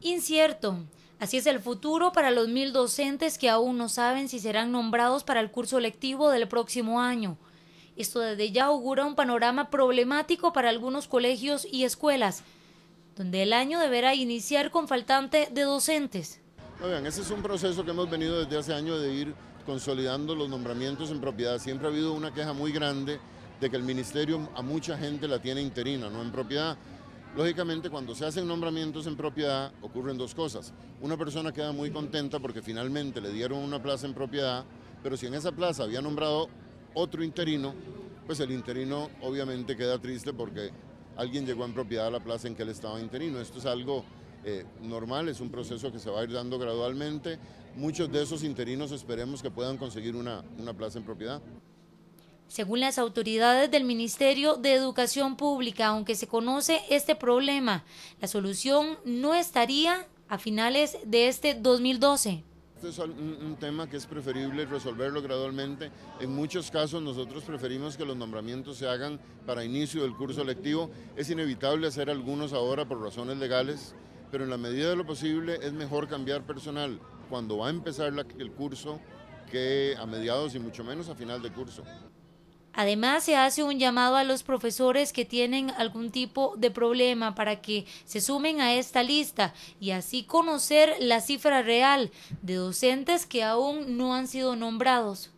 incierto. Así es el futuro para los mil docentes que aún no saben si serán nombrados para el curso lectivo del próximo año. Esto desde ya augura un panorama problemático para algunos colegios y escuelas, donde el año deberá iniciar con faltante de docentes. Oigan, ese es un proceso que hemos venido desde hace años de ir consolidando los nombramientos en propiedad. Siempre ha habido una queja muy grande de que el ministerio a mucha gente la tiene interina, no en propiedad. Lógicamente, cuando se hacen nombramientos en propiedad, ocurren dos cosas. Una persona queda muy contenta porque finalmente le dieron una plaza en propiedad, pero si en esa plaza había nombrado otro interino, pues el interino obviamente queda triste porque alguien llegó en propiedad a la plaza en que él estaba interino. Esto es algo eh, normal, es un proceso que se va a ir dando gradualmente. Muchos de esos interinos esperemos que puedan conseguir una plaza en propiedad. Según las autoridades del Ministerio de Educación Pública, aunque se conoce este problema, la solución no estaría a finales de este 2012. Este es un, tema que es preferible resolverlo gradualmente. En muchos casos nosotros preferimos que los nombramientos se hagan para inicio del curso lectivo. Es inevitable hacer algunos ahora por razones legales, pero en la medida de lo posible es mejor cambiar personal cuando va a empezar el curso que a mediados y mucho menos a final de curso. Además, se hace un llamado a los profesores que tienen algún tipo de problema para que se sumen a esta lista y así conocer la cifra real de docentes que aún no han sido nombrados.